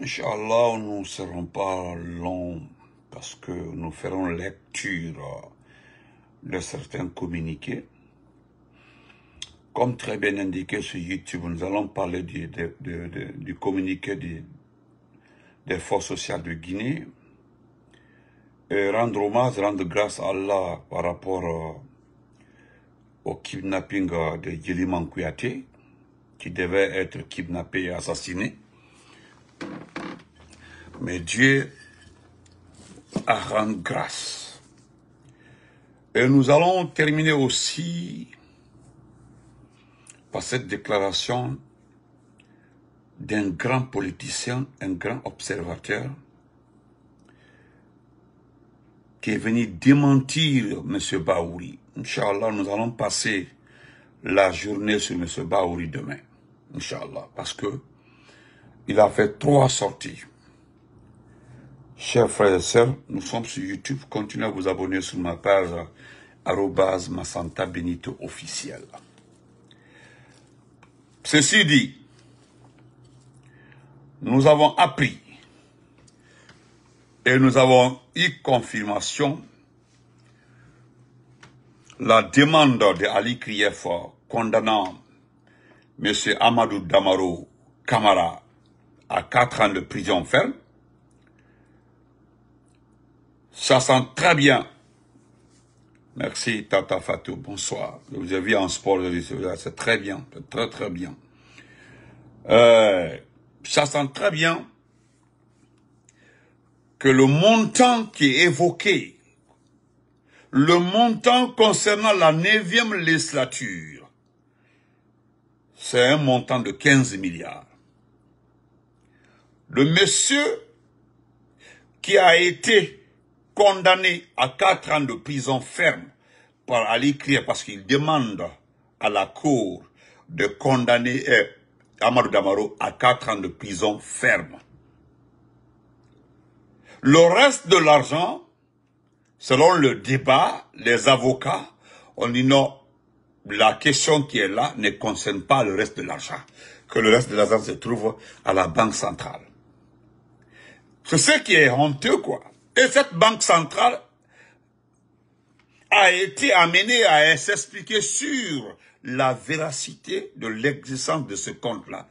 Inch'Allah, nous ne serons pas longs parce que nous ferons lecture de certains communiqués. Comme très bien indiqué sur YouTube, nous allons parler du, communiqué des, des forces sociales de Guinée. Et rendre hommage, rendre grâce à Allah par rapport euh, au kidnapping euh, de Yelimankouyate, qui devait être kidnappé et assassiné. Mais Dieu a rendu grâce. Et nous allons terminer aussi par cette déclaration d'un grand politicien, un grand observateur, qui est venu démentir M. Baouri. Inch'Allah, nous allons passer la journée sur M. Baouri demain. Inch'Allah, parce que il a fait trois sorties. Chers frères et sœurs, nous sommes sur YouTube. Continuez à vous abonner sur ma page arrobase Masanta Benito officiel. Ceci dit, nous avons appris et nous avons eu confirmation la demande de Ali condamnant M. Amadou Damaro camarade à quatre ans de prison ferme. Ça sent très bien. Merci Tata Fatou, bonsoir. Vous avez en sport, c'est très bien, très très bien. Euh, ça sent très bien que le montant qui est évoqué, le montant concernant la neuvième législature, c'est un montant de 15 milliards. Le monsieur qui a été condamné à quatre ans de prison ferme par Ali Kriya parce qu'il demande à la cour de condamner amar eh, Amadou Damaro à quatre ans de prison ferme. Le reste de l'argent, selon le débat, les avocats, on dit non, la question qui est là ne concerne pas le reste de l'argent, que le reste de l'argent se trouve à la Banque centrale. C'est ce qui est honteux, quoi. Et cette banque centrale a été amenée à s'expliquer sur la véracité de l'existence de ce compte-là.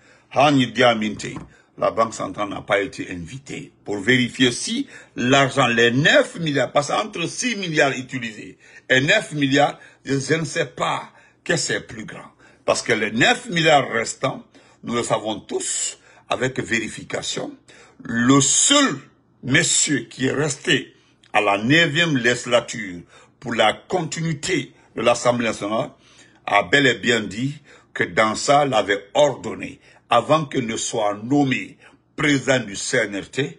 La Banque centrale n'a pas été invitée pour vérifier si l'argent, les 9 milliards, parce entre 6 milliards utilisés et 9 milliards, je ne sais pas que c'est plus grand. Parce que les 9 milliards restants, nous le savons tous, avec vérification, le seul monsieur qui est resté à la neuvième législature pour la continuité de l'Assemblée nationale a bel et bien dit que Dansa l'avait ordonné avant qu'il ne soit nommé président du CNRT,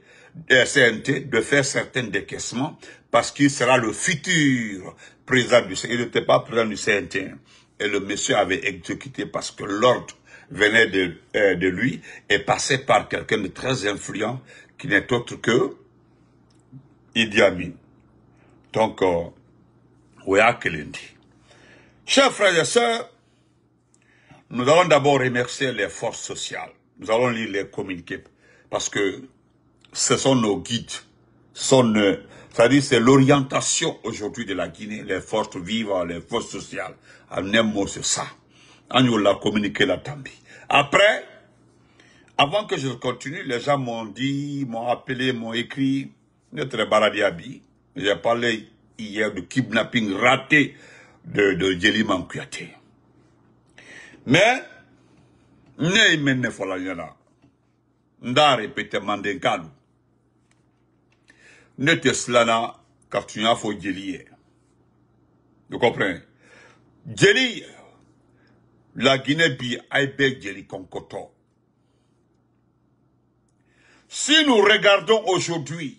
CNT de faire certains décaissements parce qu'il sera le futur président du CNT. Il n'était pas président du CNT. Et le monsieur avait exécuté parce que l'ordre venait euh, de, lui et passait par quelqu'un de très influent qui n'est autre que Idi Amin. Donc, euh, Kelindi. Chers frères et sœurs, nous allons d'abord remercier les forces sociales. Nous allons lire les communiqués parce que ce sont nos guides, euh, c'est-à-dire, c'est l'orientation aujourd'hui de la Guinée, les forces vivantes, les forces sociales. En un mot, c'est ça. l'a communiqué la Tambi. Après, avant que je continue, les gens m'ont dit, m'ont appelé, m'ont écrit. Notre Baradiabi, j'ai parlé hier du kidnapping raté de, de Djeli Mais, ne mene folanyana. Nda répété nous Ne slana, car Vous comprenez? Jelly. La guinée si nous regardons aujourd'hui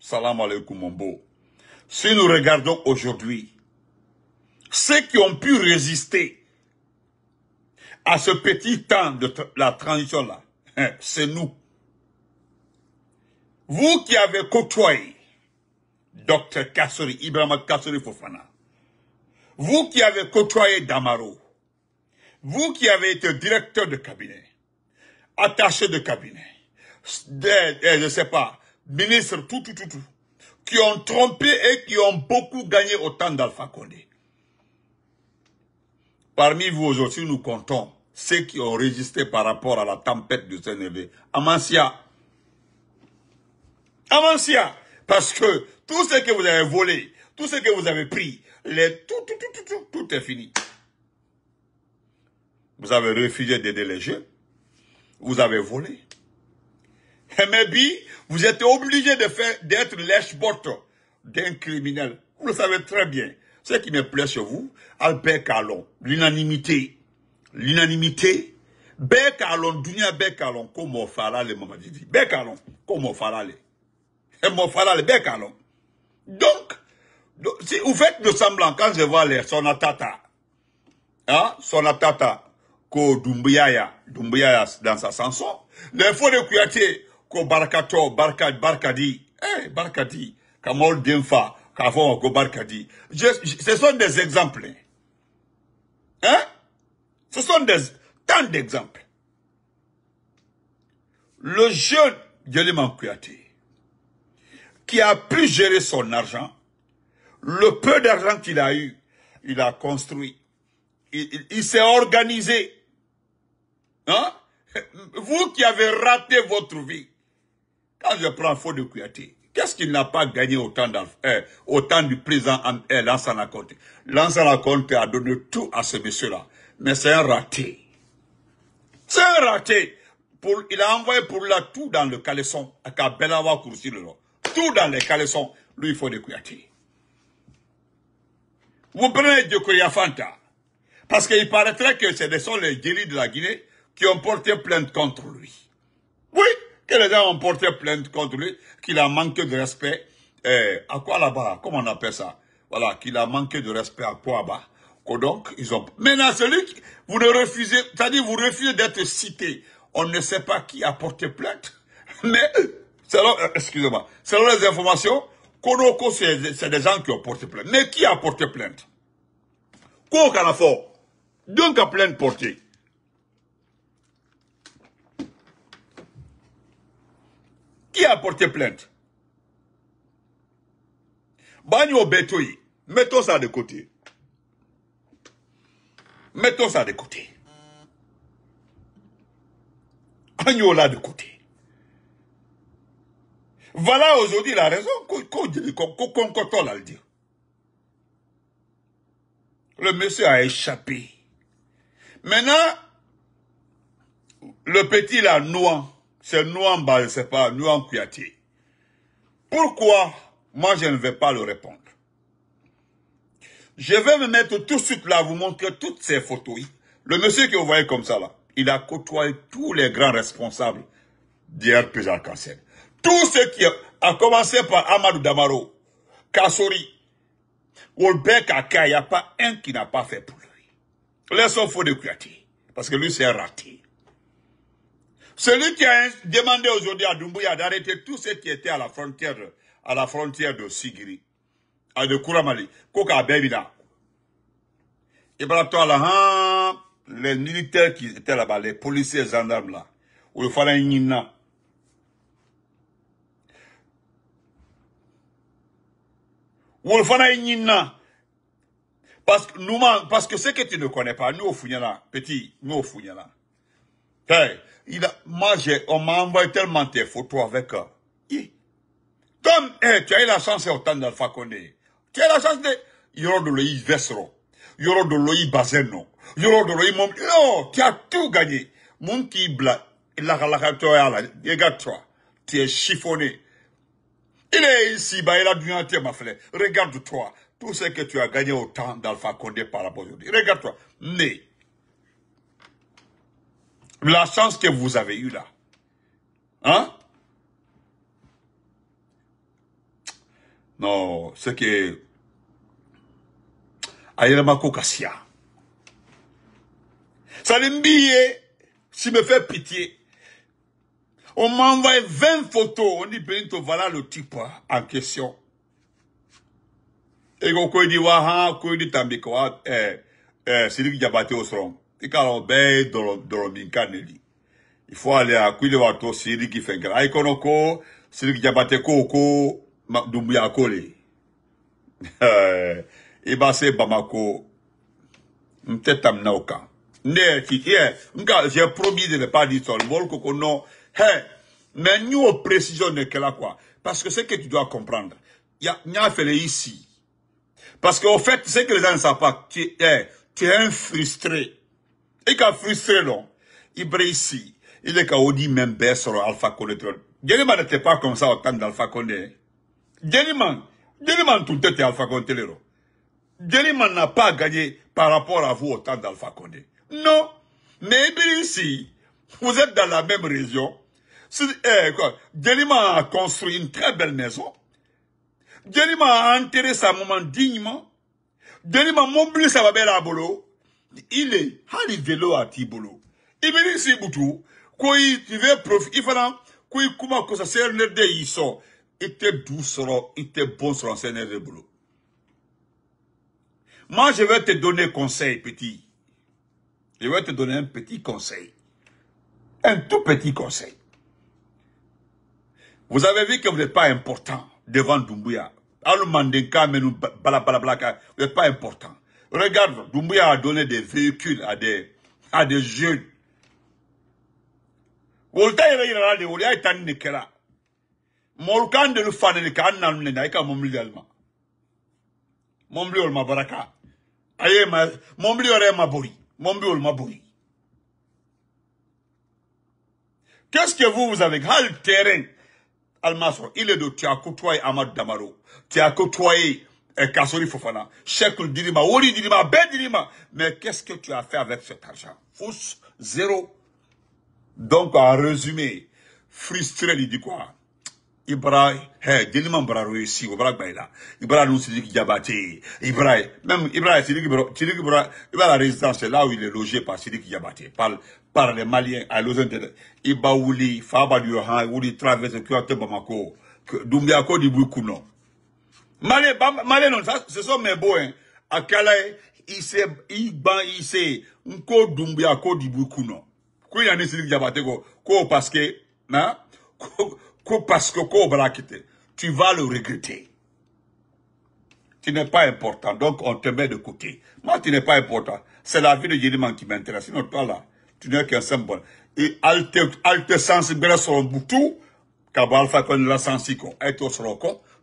salam alaikum si nous regardons aujourd'hui ceux qui ont pu résister à ce petit temps de la transition là hein, c'est nous vous qui avez côtoyé Dr Kassori Ibrahim Kassori Fofana vous qui avez côtoyé Damaro vous qui avez été directeur de cabinet, attaché de cabinet, eh, je ne sais pas, ministre, tout, tout, tout, tout, qui ont trompé et qui ont beaucoup gagné au temps d'Alpha Condé. Parmi vous aujourd'hui, nous comptons ceux qui ont résisté par rapport à la tempête du CNV. Amancia. Amancia. Parce que tout ce que vous avez volé, tout ce que vous avez pris, les tout, tout, tout, tout est fini. Vous avez refusé d'aider les déléguer. Vous avez volé. Eh, mais maybe vous êtes obligé de faire, d'être lèche-botte d'un criminel. Vous le savez très bien. Ce qui me plaît sur vous, Albert Calon, l'unanimité. L'unanimité. Bekalon, Dunia Bekalon, comment falale, maman Didi. Bekalon, comment falale. Comment Ben Bekalon. Donc, si vous faites le semblant, quand je vois les, son hein, son ko ya dans sa chanson faux de Kouyaté ko barkato barka barkadi eh barkadi kamol demfa kafo ko barkadi ce sont des exemples hein? hein ce sont des tant d'exemples le jeune Yelima Kouyaté qui a pu gérer son argent le peu d'argent qu'il a eu il a construit il s'est organisé Hein? Vous qui avez raté votre vie. Quand je prends faux de Kouyaté, qu'est-ce qu'il n'a pas gagné autant, euh, du président eh, Lansana Conte Lansana Conte a donné tout à ce monsieur-là. Mais c'est un raté. C'est un raté. Pour, il a envoyé pour là tout dans le caleçon, à Tout dans les caleçons, lui, il faut de Kouyaté. Vous prenez de Parce qu'il paraîtrait que ce sont les délits de la Guinée qui ont porté plainte contre lui. Oui, que les gens ont porté plainte contre lui, qu'il a manqué de respect. Eh, à quoi là-bas Comment on appelle ça Voilà, qu'il a manqué de respect à quoi là-bas donc, ils ont... Maintenant, celui qui... Vous ne refusez... C'est-à-dire, vous refusez d'être cité. On ne sait pas qui a porté plainte. Mais, selon... Euh, excusez-moi. Selon les informations, Konoko, c'est des gens qui ont porté plainte. Mais qui a porté plainte Koukanafo, Donc, à plainte portée. Qui a porté plainte Bagno Betoyi, mettons ça de côté. Mettons ça de côté. là de côté. Voilà aujourd'hui la raison qu'on le Le monsieur a échappé. Maintenant, le petit la noix. C'est nous en bas, je pas, nous en Pourquoi moi je ne vais pas le répondre Je vais me mettre tout de suite là, vous montrer toutes ces photos. Le monsieur que vous voyez comme ça là, il a côtoyé tous les grands responsables d'IRPJ à Tout ce qui a commencé par Amadou Damaro, Kassori, Wolbeck Aka, il n'y a pas un qui n'a pas fait pour lui. Laissons faux de Kouyati. parce que lui c'est raté. Celui qui a demandé aujourd'hui à Doumbouya d'arrêter tout ce qui était à la frontière, à la frontière de Sigiri, à de Kouramali, Koka Bebina. Ibrahim les militaires qui étaient là-bas, les policiers, les gendarmes là, ou le Falain où Ou le Falain Parce que, nous, parce que ce que tu ne connais pas, nous au petit, nous au il a, moi, on m'a envoyé tellement tes photos avec eux. Comme, tu as eu la chance temps d'Alpha Condé. Tu as eu la chance de... de Yoro de l'OI Bazeno. de l'OI Mom... Non, tu as tout gagné. Mon qui bla, il regarde-toi. Tu es chiffonné. Il est ici, bah, il a dû entier, ma frère. Regarde-toi. Tout ce que tu as gagné temps d'Alpha Condé par rapport aujourd'hui. Regarde-toi. Mais, la chance que vous avez eue là. Hein? Non, c'est que Mako Kassia. Salimbi, si me fait pitié, on m'envoie 20 photos, on dit, Benito, voilà le type en question. Et on dit, Waha, on dit, eh, eh, c'est lui qui a battu au tronc il faut aller à minkaneli ifo ale akwile wato siriki fenkela aikono ko siriki jabate ko ko dumbu ya kole et eh ben, c'est bamako mteta mnaoka ne titie nka j'ai promis de ne pas dire son bol koko non mais nous précision de quelle quoi parce que ce que tu dois comprendre il y a fait ici parce qu'au fait c'est que les gens ne savent pas tu es tu es un frustré et a frustré non i Il est qu'a même même odi Alpha Condé dɔrɔn n'était pas comme ça au temps d'Alpha Condé Jeliman Jeliman tout était Alpha Condé le n'a pas gagné par rapport à vous au temps d'Alpha Condé non mais ici, vous êtes dans la même région eh, a construit une très belle maison Jeliman a enterré sa maman dignement Jeliman a sa sa belle abolo ile hali velo a t'i bolo i bɛ n'i sigi butu ko i bɛ profi kuma ko sa CNRD de iso était doux, du sɔrɔ bon tɛ bon de moi je vais te donner conseil petit je vais te donner un petit conseil un tout petit conseil vous avez vu que vous n'êtes pas important devant Dumbuya. Mandenka, mais nous, vous n'êtes pas important. Regarde, Doumbouya a donné des véhicules à des, à des jeunes. Wolta yɛrɛ yirala de wolo y'a ye tan nin de kɛra mɔrikan de fanɛli ka an nanu nɛni a ye ka mon di ale ma mɔbili olu ma baraka a ye ma mɔbili yɛrɛ ma mon mɔbili olu ma bori qu'est-ce que vous vous avez Hal terrain alimasɔrɔ il est de tu as Damaro tu as Kassori Fofana, Dirima, Ben Mais qu'est-ce que tu as fait avec cet argent Fous, zéro. Donc, en résumé, frustré, il dit quoi Ibra, hey, Dilima Mbra réussi, Ibra c'est a il Ibra, même Ibra, Ibra, la résidence, c'est là où il est logé par par, les Maliens à Ibaouli, Wouli, le Traverse, Bamako, Malé, malé non, ça, ce sont mes beaux, hein. À Kalaï, il s'est, il ban, il s'est, un ko dumbi à ko di boukouno. y a ni silik diabate ko, ko parce que, non? ko parce que ko brakite. Tu vas le regretter. Tu n'es pas important, donc on te met de côté. Moi, tu n'es pas important. C'est la vie de Jéliman qui m'intéresse, sinon toi là, tu n'es qu'un symbole. Et alte, alte sensibilité sur un boutou, kabal fa kon la sensiko, et au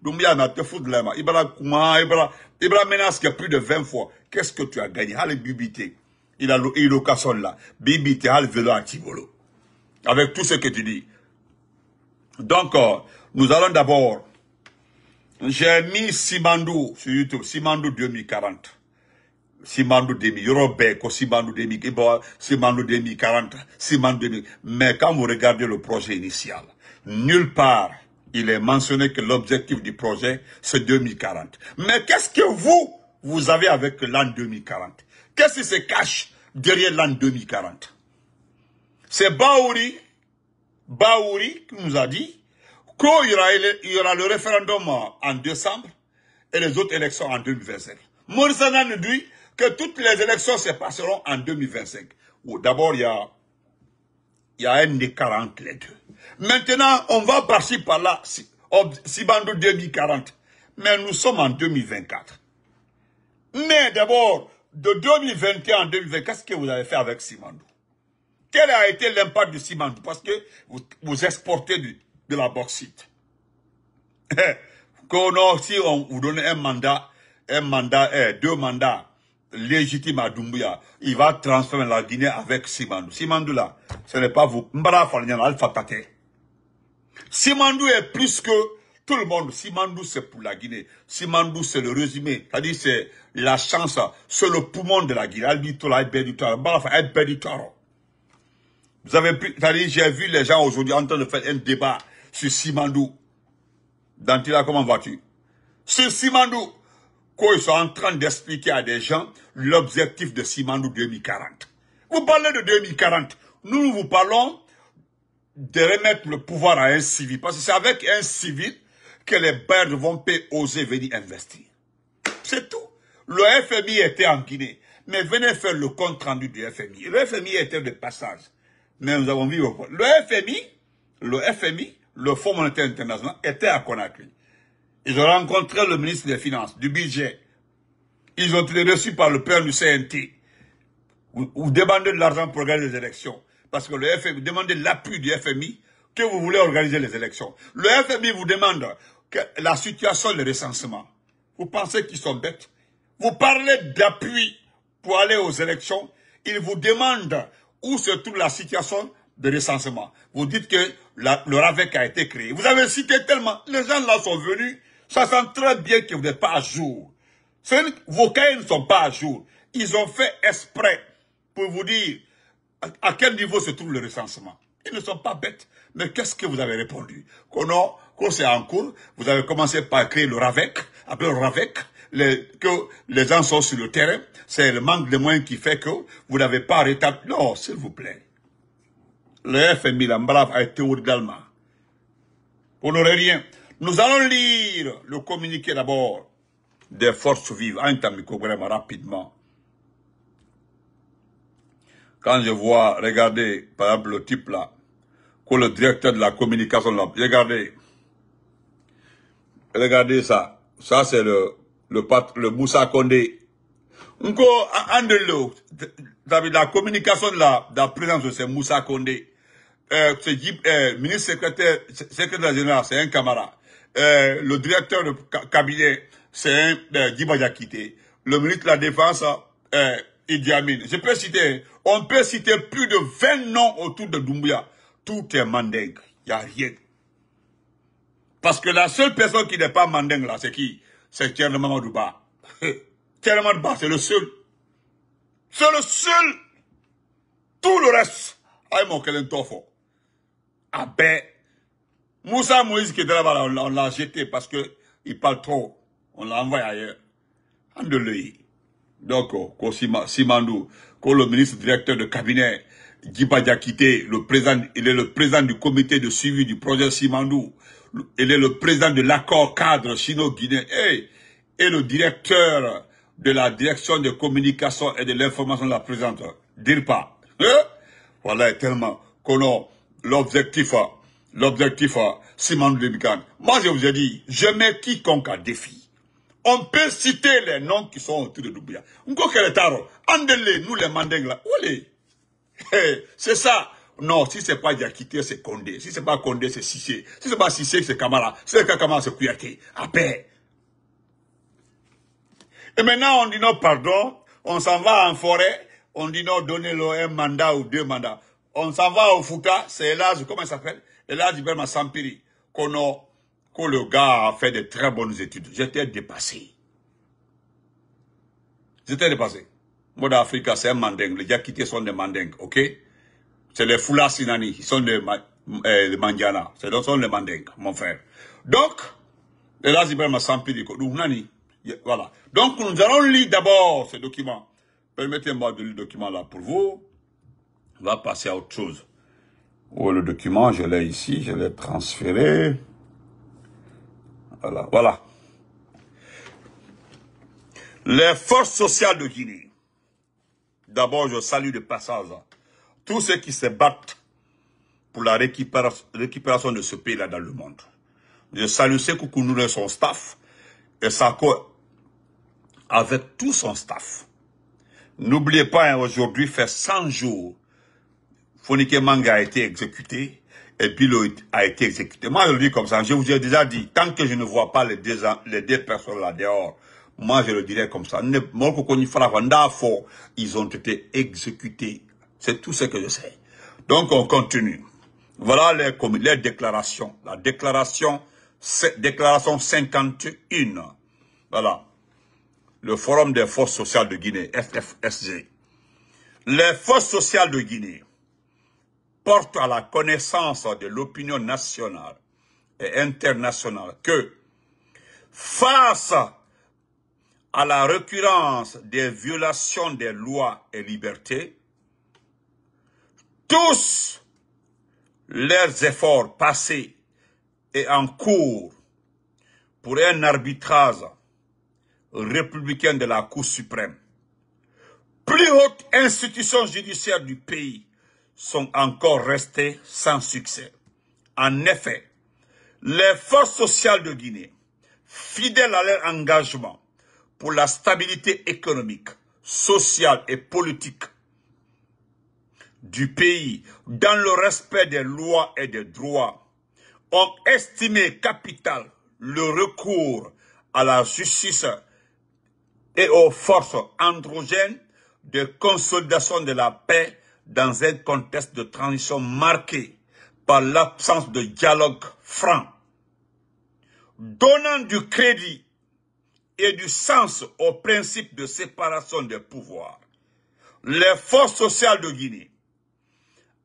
Doumbia n'a te foutre de la main. Ibra Kouma, Ibra, Ibra menace plus de 20 fois. Qu'est-ce que tu as gagné? Allez, bibité. Il a l'occasion là. Bibité, allez, vélo à Tibolo. Avec tout ce que tu dis. Donc, euh, nous allons d'abord. J'ai mis Simandou sur YouTube. Simandou 2040. Simandou 2000. Simandou demi, Simandou 2040. Simandou demi. Mais quand vous regardez le projet initial, nulle part il est mentionné que l'objectif du projet, c'est 2040. Mais qu'est-ce que vous, vous avez avec l'an 2040 Qu'est-ce qui se cache derrière l'an 2040 C'est Baouri, Baouri qui nous a dit qu'il y, aura le référendum en décembre et les autres élections en 2025. Mourzana nous dit que toutes les élections se passeront en 2025. D'abord, il y a, il y a un des 40 les deux. Maintenant, on va partir par là, Sibando 2040. Mais nous sommes en 2024. Mais d'abord, de 2021 en 2024, qu'est-ce que vous avez fait avec Simandou Quel a été l'impact de Simandou Parce que vous, exportez de la bauxite. si on vous donne un mandat, un mandat, eh, deux mandats légitimes à Doumbouya, il va transformer la Guinée avec Simandou. Simandou là, ce n'est pas vous. Mbara Alpha Simandou est plus que tout le monde. Simandou, c'est pour la Guinée. Simandou, c'est le résumé. cest à c'est la chance, sur le poumon de la Guinée. Vous avez pu, c'est-à-dire, j'ai vu les gens aujourd'hui en train de faire un débat sur Simandou. Dantila, comment vas-tu? Sur Simandou, ils sont en train d'expliquer à des gens l'objectif de Simandou 2040. Vous parlez de 2040. Nous, vous parlons de remettre le pouvoir à un civil. Parce que c'est avec un civil que les bailleurs vont pas oser venir investir. C'est tout. Le FMI était en Guinée. Mais venez faire le compte rendu du FMI. Le FMI était de passage. Mais nous avons vu le FMI, le FMI, le Fonds monétaire international était à Conakry. Ils ont rencontré le ministre des Finances, du budget. Ils ont été reçus par le père du CNT. ou demandé de l'argent pour gagner les élections parce que le FMI, demandez l'appui du FMI, que vous voulez organiser les élections. Le FMI vous demande la situation de recensement. Vous pensez qu'ils sont bêtes Vous parlez d'appui pour aller aux élections. Il vous demande où se trouve la situation de recensement. Vous dites que le RAVEC a été créé. Vous avez cité tellement. Les gens là sont venus. Ça sent très bien que vous n'êtes pas à jour. Vos cahiers ne sont pas à jour. Ils ont fait exprès pour vous dire à quel niveau se trouve le recensement Ils ne sont pas bêtes. Mais qu'est-ce que vous avez répondu Qu'on c'est en cours, vous avez commencé par créer le RAVEC, après le RAVEC, que les gens sont sur le terrain, c'est le manque de moyens qui fait que vous n'avez pas rétabli. Non, s'il vous plaît. Le FMI, la a été également. On n'aurait rien. Nous allons lire le communiqué d'abord des forces vives. Un rapidement quand je vois, regardez, par exemple, le type là, que le directeur de la communication là, regardez, regardez ça, ça c'est le, le, le Moussa Condé. Encore, l'autre. la communication là, la présence de ce Moussa Kondé, euh, ce euh, ministre secrétaire, secrétaire général, c'est un camarade. Euh, le directeur de cabinet, c'est un euh, Le ministre de la Défense, euh, je peux citer, on peut citer plus de 20 noms autour de Doumbouya. Tout est mandingue. Il n'y a rien. Parce que la seule personne qui n'est pas mandingue là, c'est qui C'est Thierry Mamadouba. Thierry Mamadouba, c'est le seul. C'est le seul. Tout le reste. Aïe mon Ah ben, Moussa Moïse qui était là-bas, on l'a jeté parce qu'il parle trop. On l'a envoyé ailleurs. En de donc, Simandou, quand le ministre directeur de cabinet, qui quitté, le président, il est le président du comité de suivi du projet Simandou. Il est le président de l'accord cadre chino-guinéen et, le directeur de la direction de communication et de l'information de la présente. Dire pas. Hein? Voilà, tellement qu'on l'objectif, l'objectif, Simandou Moi, je vous ai dit, je mets quiconque à défi. On peut citer les noms qui sont autour de le Taro, Andele, nous les Mandengla. Olé. Eh, c'est ça. Non, si ce n'est pas Diakité, c'est Condé. Si c'est pas Condé, c'est Sissé. Si c'est pas Sissé, c'est Kamala. Si c'est Kamala, c'est Kouyaké. À ah, paix. Ben. Et maintenant, on dit non, pardon. On s'en va en forêt. On dit non, donnez-leur un mandat ou deux mandats. On s'en va au Fouta. C'est l'âge, comment il s'appelle Elas Iberma Sampiri. a que le gars a fait de très bonnes études. J'étais dépassé. J'étais dépassé. Moi, d'Afrique, c'est un mandingue. Les gars quittés sont des mandingues, ok C'est les Fula Sinani. Ils sont des, euh, C'est Mandiana. C'est sont les mandingues, mon frère. Donc, et là, de Voilà. Donc, nous allons lire d'abord ce document. Permettez-moi de lire le document là pour vous. On va passer à autre chose. Oh, le document, je l'ai ici, je l'ai transféré. Voilà. voilà. Les forces sociales de Guinée. D'abord, je salue de passage tous ceux qui se battent pour la récupération de ce pays-là dans le monde. Je salue Sekou Kounou et son staff, et Sako avec tout son staff. N'oubliez pas, hein, aujourd'hui fait 100 jours, Fonike Manga a été exécuté, et puis l'autre a été exécuté. Moi, je le dis comme ça, je vous ai déjà dit, tant que je ne vois pas les deux, les deux personnes là dehors, moi, je le dirais comme ça. Ils ont été exécutés. C'est tout ce que je sais. Donc, on continue. Voilà les, les déclarations. La déclaration, déclaration 51. Voilà. Le Forum des forces sociales de Guinée, FFSG. Les forces sociales de Guinée porte à la connaissance de l'opinion nationale et internationale que, face à la récurrence des violations des lois et libertés, tous leurs efforts passés et en cours pour un arbitrage républicain de la Cour suprême, plus haute institution judiciaire du pays, sont encore restés sans succès. En effet, les forces sociales de Guinée, fidèles à leur engagement pour la stabilité économique, sociale et politique du pays, dans le respect des lois et des droits, ont estimé capital le recours à la justice et aux forces androgènes de consolidation de la paix dans un contexte de transition marqué par l'absence de dialogue franc, donnant du crédit et du sens au principe de séparation des pouvoirs. Les forces sociales de Guinée,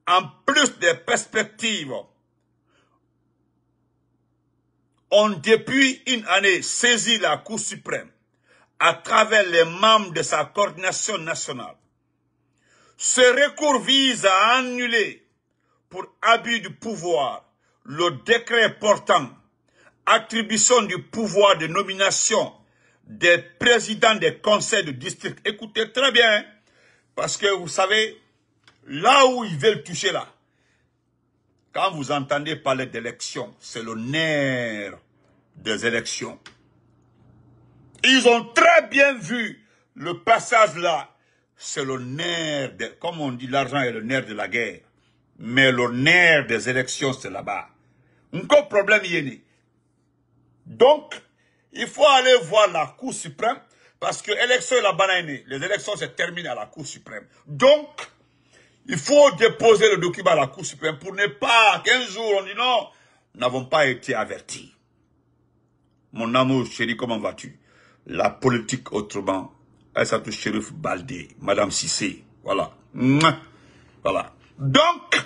en plus des perspectives, ont depuis une année saisi la Cour suprême à travers les membres de sa coordination nationale ce recours vise à annuler pour abus du pouvoir le décret portant attribution du pouvoir de nomination des présidents des conseils de district. Écoutez très bien, parce que vous savez, là où ils veulent toucher là, quand vous entendez parler d'élection, c'est le nerf des élections. Ils ont très bien vu le passage là c'est le nerf, comme on dit, l'argent est le nerf de la guerre. Mais le nerf des élections, c'est là-bas. Encore problème y Donc, il faut aller voir la Cour suprême, parce que l'élection est là-bas Les élections se terminent à la Cour suprême. Donc, il faut déposer le document à la Cour suprême pour ne pas qu'un jour on dit non, nous n'avons pas été avertis. Mon amour chéri, comment vas-tu La politique autrement, touche Chérif Baldé, Madame Sissé. Voilà. Voilà. Donc,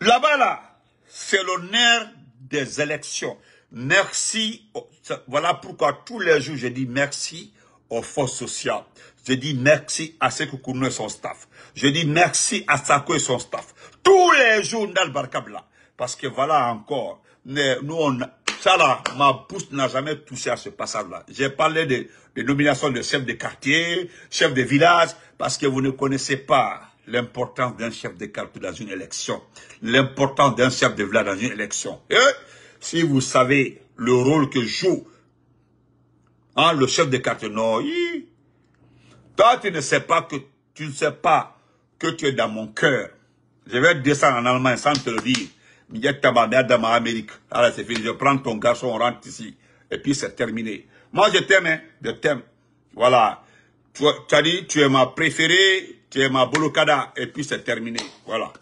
là-bas, là, c'est l'honneur des élections. Merci. Voilà pourquoi tous les jours, je dis merci aux forces sociales. Je dis merci à ce et son staff. Je dis merci à Sako et son staff. Tous les jours, dans le Barkabla. Parce que voilà encore, nous, on, ma bouche n'a jamais touché à ce passage-là. J'ai parlé des de nominations de chef de quartier, chef de village, parce que vous ne connaissez pas l'importance d'un chef de quartier dans une élection, l'importance d'un chef de village dans une élection. Et si vous savez le rôle que joue hein, le chef de quartier, non, toi tu ne sais pas que tu ne sais pas que tu es dans mon cœur. Je vais descendre en Allemagne sans te le dire. Il y a ta dans ma Amérique. Alors ah, c'est fini, je prends ton garçon, on rentre ici. Et puis c'est terminé. Moi je t'aime, hein. je t'aime. Voilà. Tu, as dit, tu es ma préférée, tu es ma bolokada, et puis c'est terminé. Voilà.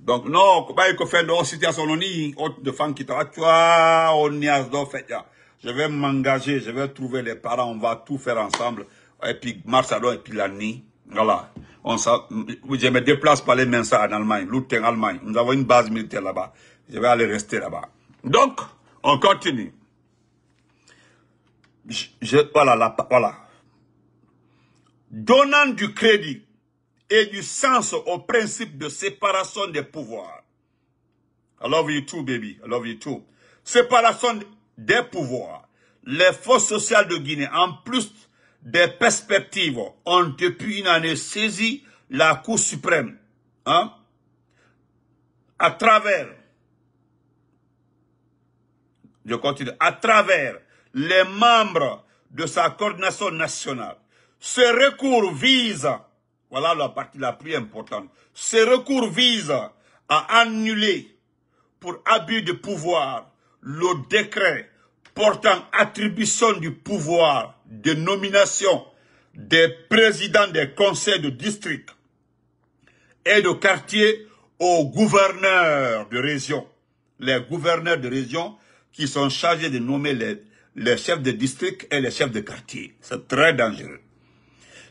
Donc non, pas que de situation de qui ça, Je vais m'engager, je vais trouver les parents, on va tout faire ensemble. Et puis mars et puis l'année, Voilà je me déplace par les mains en Allemagne, en Allemagne. Nous avons une base militaire là-bas. Je vais aller rester là-bas. Donc, on continue. voilà, voilà. Donnant du crédit et du sens au principe de séparation des pouvoirs. I love you too, baby. I love you too. Séparation des pouvoirs. Les forces sociales de Guinée, en plus des perspectives ont depuis une année saisi la Cour suprême hein, à travers je continue, à travers les membres de sa coordination nationale. Ce recours vise, voilà la partie la plus importante, ce recours vise à annuler pour abus de pouvoir le décret portant attribution du pouvoir de nomination des présidents des conseils de district et de quartier aux gouverneurs de région. Les gouverneurs de région qui sont chargés de nommer les, les chefs de district et les chefs de quartier. C'est très dangereux.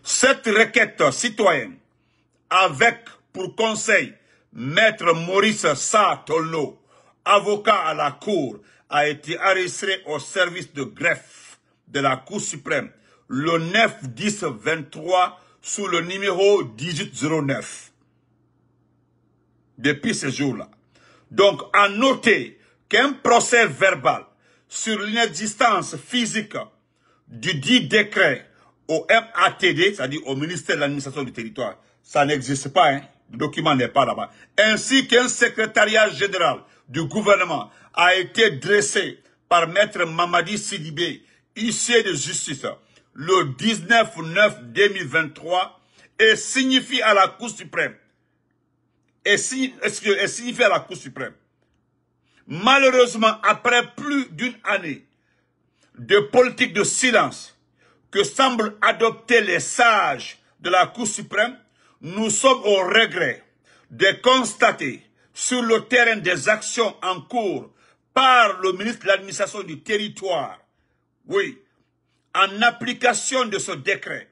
Cette requête citoyenne, avec pour conseil Maître Maurice Satolo, avocat à la Cour, a été arrêté au service de greffe de la Cour suprême, le 9 10 23 sous le numéro 1809. Depuis ce jour-là. Donc, à noter qu'un procès verbal sur l'inexistence physique du dit décret au MATD, c'est-à-dire au ministère de l'administration du territoire, ça n'existe pas, hein. le document n'est pas là-bas, ainsi qu'un secrétariat général du gouvernement a été dressé par maître Mamadi Sidibé issuée de justice le 19 9 2023 et signifie à la Cour suprême. Et, et signifie à la Cour suprême. Malheureusement, après plus d'une année de politique de silence que semblent adopter les sages de la Cour suprême, nous sommes au regret de constater sur le terrain des actions en cours par le ministre de l'administration du territoire oui, en application de ce décret,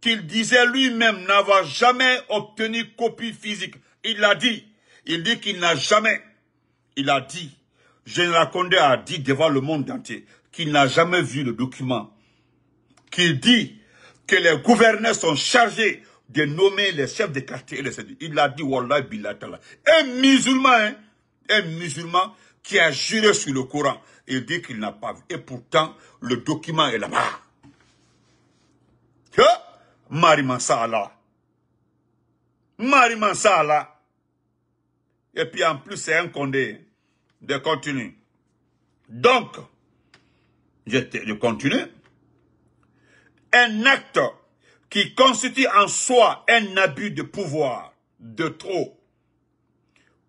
qu'il disait lui-même n'avoir jamais obtenu copie physique. Il l'a dit. Il dit qu'il n'a jamais. Il a dit. Général Condé a dit devant le monde entier qu'il n'a jamais vu le document. Qu'il dit que les gouverneurs sont chargés de nommer les chefs de quartier et Il a dit, Wallah Un musulman, hein. un musulman qui a juré sur le Coran et dit qu'il n'a pas vu. Et pourtant, le document est là-bas. Que Marie Mansala. Marie Et puis en plus, c'est un condé de continuer. Donc, je continue. Un acte qui constitue en soi un abus de pouvoir, de trop,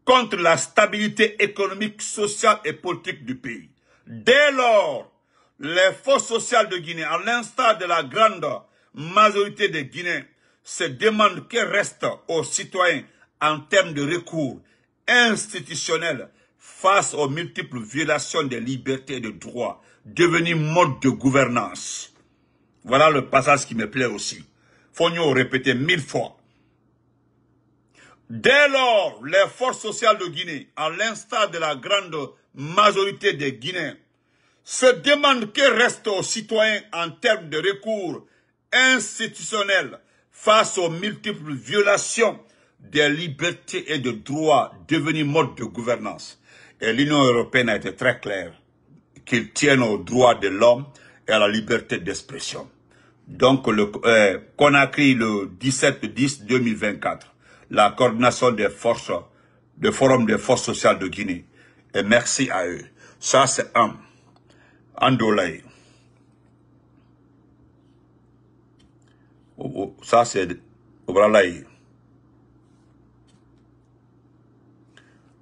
contre la stabilité économique, sociale et politique du pays. Dès lors, les forces sociales de Guinée, à l'instar de la grande majorité des Guinéens, se demandent que reste aux citoyens en termes de recours institutionnel face aux multiples violations des libertés et des droits, devenus mode de gouvernance. Voilà le passage qui me plaît aussi. Fogno répéter mille fois. Dès lors, les forces sociales de Guinée, à l'instar de la grande majorité des Guinéens, se demandent que reste aux citoyens en termes de recours institutionnels face aux multiples violations des libertés et des droits devenus mode de gouvernance. Et l'Union européenne a été très claire qu'ils tiennent aux droits de l'homme et à la liberté d'expression. Donc, le, euh, Conakry, le 17-10-2024, la coordination des forces, du Forum des forces sociales de Guinée. Et merci à eux. Ça, c'est un. Andolay. Oh, oh, ça, c'est Obralay.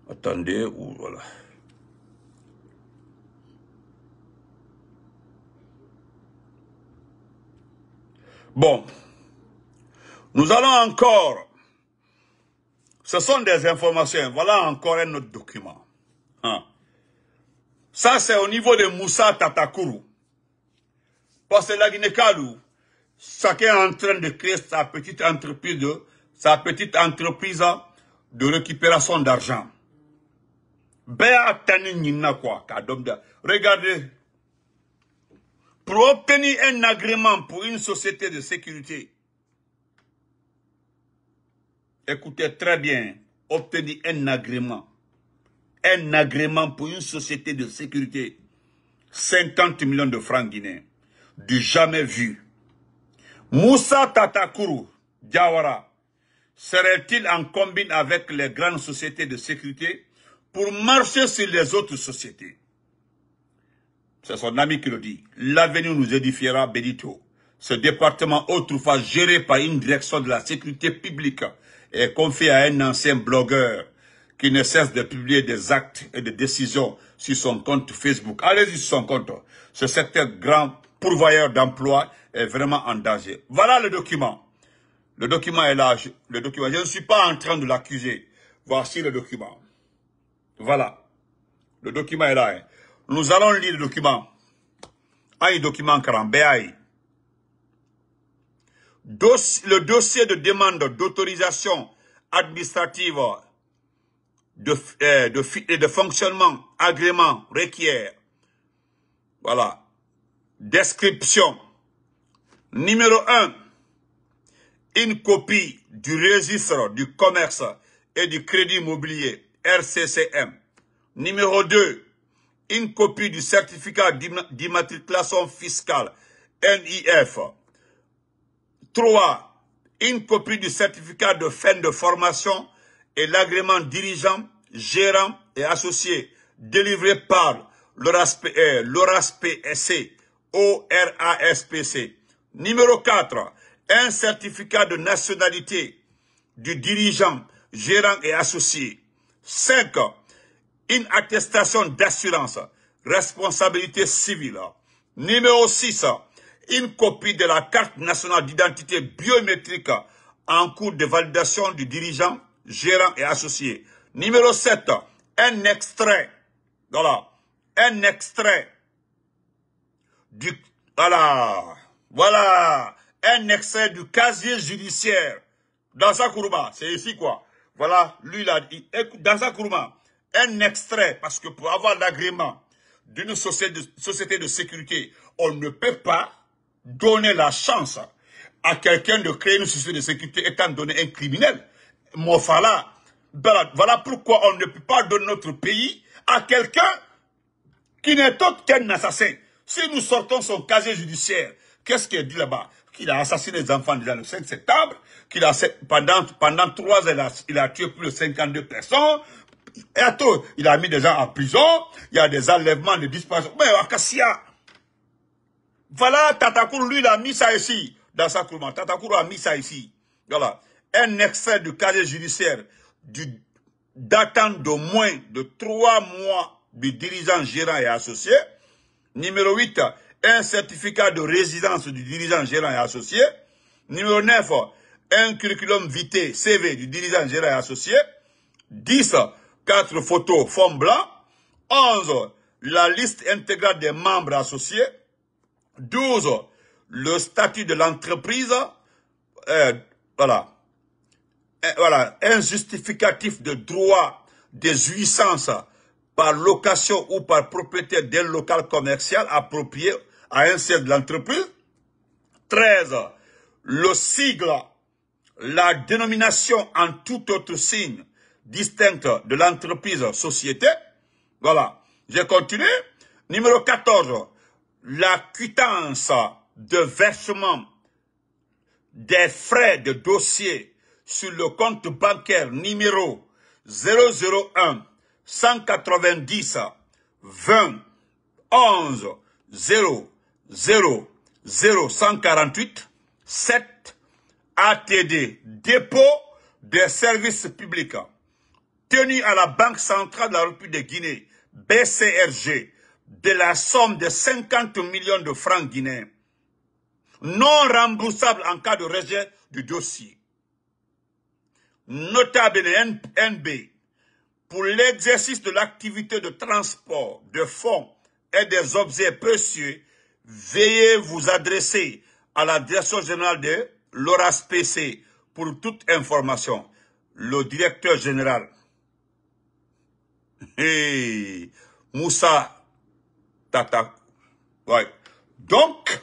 Attendez, voilà. Bon, nous allons encore ce sont des informations. Voilà encore un autre document. Hein. Ça, c'est au niveau de Moussa Tatakuru. Parce que la Guinée-Kalou, chacun est en train de créer sa petite entreprise de, sa petite entreprise de récupération d'argent. Regardez. Pour obtenir un agrément pour une société de sécurité, écoutez très bien, obtenir un agrément. Un agrément pour une société de sécurité. 50 millions de francs guinéens. Du jamais vu. Moussa Tatakuru, Diawara, serait-il en combine avec les grandes sociétés de sécurité pour marcher sur les autres sociétés C'est son ami qui le dit. L'avenir nous édifiera, Benito. Ce département autrefois géré par une direction de la sécurité publique est confié à un ancien blogueur qui ne cesse de publier des actes et des décisions sur son compte Facebook. Allez-y sur son compte. Ce secteur grand pourvoyeur d'emploi est vraiment en danger. Voilà le document. Le document est là. Le document. Je ne suis pas en train de l'accuser. Voici le document. Voilà. Le document est là. Hein. Nous allons lire le document. Un document karambéaï le dossier de demande d'autorisation administrative de, euh, de, de, fonctionnement, agrément, requiert. Voilà. Description. Numéro 1. Une copie du registre du commerce et du crédit immobilier, RCCM. Numéro 2. Une copie du certificat d'immatriculation fiscale, NIF. 3. une copie du certificat de fin de formation et l'agrément dirigeant, gérant et associé délivré par l'ORASPC, e, e ORASPC. E Numéro 4, un certificat de nationalité du dirigeant, gérant et associé. 5. Une attestation d'assurance, responsabilité civile. Numéro 6 une copie de la carte nationale d'identité biométrique en cours de validation du dirigeant, gérant et associé. Numéro 7, un extrait, voilà, un extrait du, voilà, voilà, un extrait du casier judiciaire dans sa courba c'est ici quoi. Voilà, lui dit dans sa courant, un extrait, parce que pour avoir l'agrément d'une société, société de sécurité, on ne peut pas donner la chance à quelqu'un de créer une société de sécurité étant donné un criminel. voilà pourquoi on ne peut pas donner notre pays à quelqu'un qui n'est autre qu'un assassin. Si nous sortons son casier judiciaire, qu'est-ce qu'il dit là-bas Qu'il a assassiné des enfants déjà le 5 septembre, qu'il a pendant, pendant trois ans, il a, tué plus de 52 personnes, et à tout, il a mis des gens en prison, il y a des enlèvements, des disparitions. Mais voilà, Tatakour, lui, il a mis ça ici, dans sa courbe. Tatakour a mis ça ici. Voilà. Un extrait du casier judiciaire du, datant de moins de trois mois du dirigeant gérant et associé. Numéro 8, un certificat de résidence du dirigeant gérant et associé. Numéro 9, un curriculum vitae CV du dirigeant gérant et associé. 10, quatre photos forme blanc. 11, la liste intégrale des membres associés. 12. Le statut de l'entreprise, euh, voilà, voilà, un justificatif de droit des jouissances par location ou par propriété d'un local commercial approprié à un siège de l'entreprise. 13. Le sigle, la dénomination en tout autre signe distincte de l'entreprise société. Voilà, j'ai continué. Numéro 14 la quittance de versement des frais de dossier sur le compte bancaire numéro 001 190 20 11 0 0 0 148 7 ATD dépôt des services publics tenu à la Banque centrale de la République de Guinée BCRG de la somme de 50 millions de francs guinéens, non remboursable en cas de rejet du dossier. Notable NB, pour l'exercice de l'activité de transport de fonds et des objets précieux, veuillez vous adresser à la direction générale de l'ORAS-PC pour toute information. Le directeur général, hey, Moussa donc,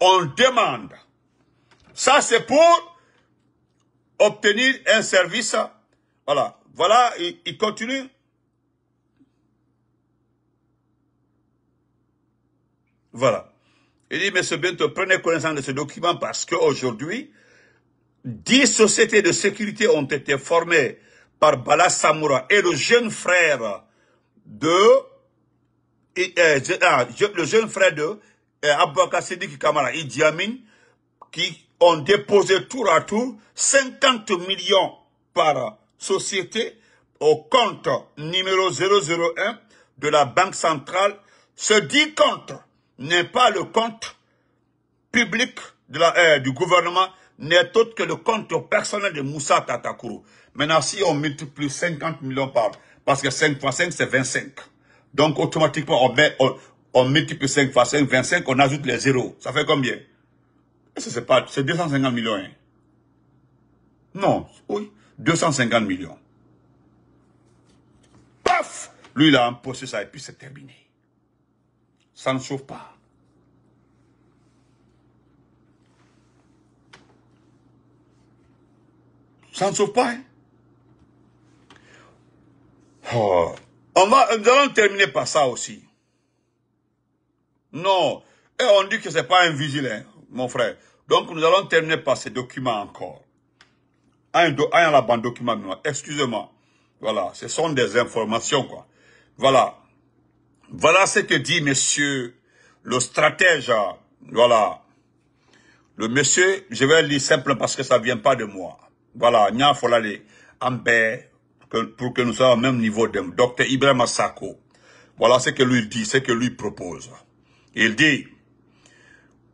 on demande. Ça, c'est pour obtenir un service. Voilà. Voilà, il, continue. Voilà. Il dit, mais bien Bento, prenez connaissance de ce document parce qu'aujourd'hui, dix sociétés de sécurité ont été formées par Bala Samoura et le jeune frère de eh, ah, le jeune frère de euh, Kamara, qui ont déposé tour à tour 50 millions par société au compte numéro 001 de la Banque centrale. Ce dit compte n'est pas le compte public eh, du gouvernement, n'est autre que le compte personnel de Moussa Tatakourou. Maintenant, si on multiplie 50 millions par, parce que 5 fois 5, c'est 25. Donc, automatiquement, on, met, multiplie 5 fois 5, 25, on ajoute les zéros. Ça fait combien C'est 250 millions. Hein. Non, oui, 250 millions. Paf Lui, il a imposé ça et puis c'est terminé. Ça ne sauve pas. Ça ne sauve pas, hein. oh. On va, nous allons terminer par ça aussi. Non. Et on dit que ce n'est pas un vigile, hein, mon frère. Donc, nous allons terminer par ces documents encore. Un, un la bande document, excusez-moi. Voilà, ce sont des informations, quoi. Voilà. Voilà ce que dit monsieur le stratège, hein. voilà. Le monsieur, je vais lire simplement parce que ça ne vient pas de moi. Voilà, il faut en Amber, pour que nous soyons au même niveau d'un docteur Ibrahim Sako. Voilà ce que lui dit, ce que lui propose. Il dit,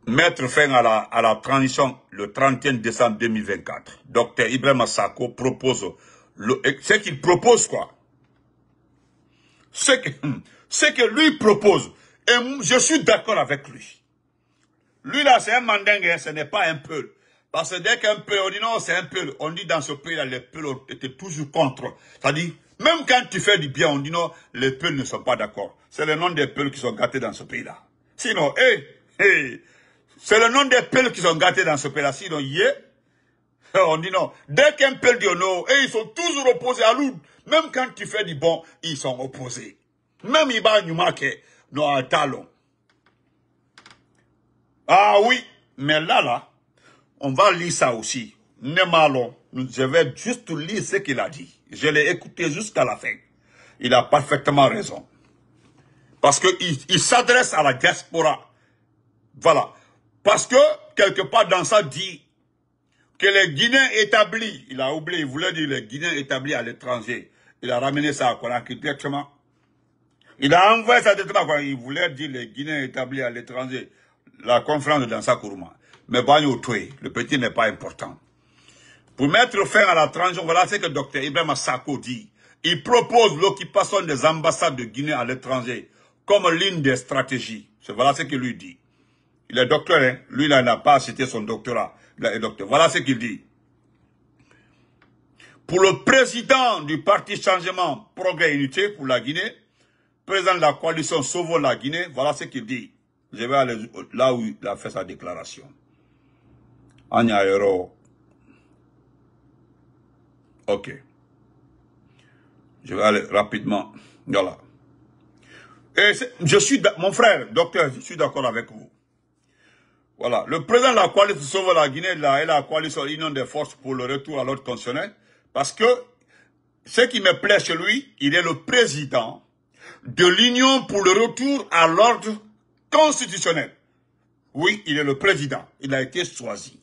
mettre fin à la, transition le 31 décembre 2024. Docteur Ibrahim Sako propose, le, ce qu'il propose quoi. Ce que, hum, ce que lui propose, et je suis d'accord avec lui. Lui là, c'est un mandingue, hein, ce n'est pas un peu. Parce que dès qu'un peuple, on dit non, c'est un peu. On dit dans ce pays-là, les peuples étaient toujours contre. C'est-à-dire, même quand tu fais du bien, on dit non, les peuples ne sont pas d'accord. C'est le nom des peuples qui sont gâtés dans ce pays-là. Sinon, eh, hey, eh, c'est le nom des peuples qui sont gâtés dans ce pays-là. Sinon, yeah. On dit non. Dès qu'un peuple dit oh, non, et eh, ils sont toujours opposés à l'autre. Même quand tu fais du bon, ils sont opposés. Même Iba Nyumake, un talon. Ah oui, mais là, là, on va lire ça aussi. malon. je vais juste lire ce qu'il a dit. Je l'ai écouté jusqu'à la fin. Il a parfaitement raison. Parce qu'il il, s'adresse à la diaspora. Voilà. Parce que, quelque part dans ça, dit que les Guinéens établis, il a oublié, il voulait dire les Guinéens établis à l'étranger. Il a ramené ça à Conakry directement. Il a envoyé ça directement Il voulait dire les Guinéens établis à l'étranger. La conférence de Dansa Kourouma mais au le petit n'est pas important. Pour mettre fin à la transition, voilà ce que docteur Ibrahim Sako dit. Il propose l'occupation des ambassades de Guinée à l'étranger comme l'une des stratégies. Voilà ce qu'il lui dit. Il est docteur, hein. lui, là, il n'a pas cité son doctorat. docteur. Voilà ce qu'il dit. Pour le président du parti Changement Progrès Unité pour la Guinée, président de la coalition Sauvons la Guinée, voilà ce qu'il dit. Je vais aller là où il a fait sa déclaration. Anya ok je vais aller rapidement voilà et je suis mon frère docteur je suis d'accord avec vous voilà le président de la coalition sauve la Guinée là et la coalition union des forces pour le retour à l'ordre constitutionnel parce que ce qui me plaît chez lui il est le président de l'union pour le retour à l'ordre constitutionnel oui, il est le président. Il a été choisi.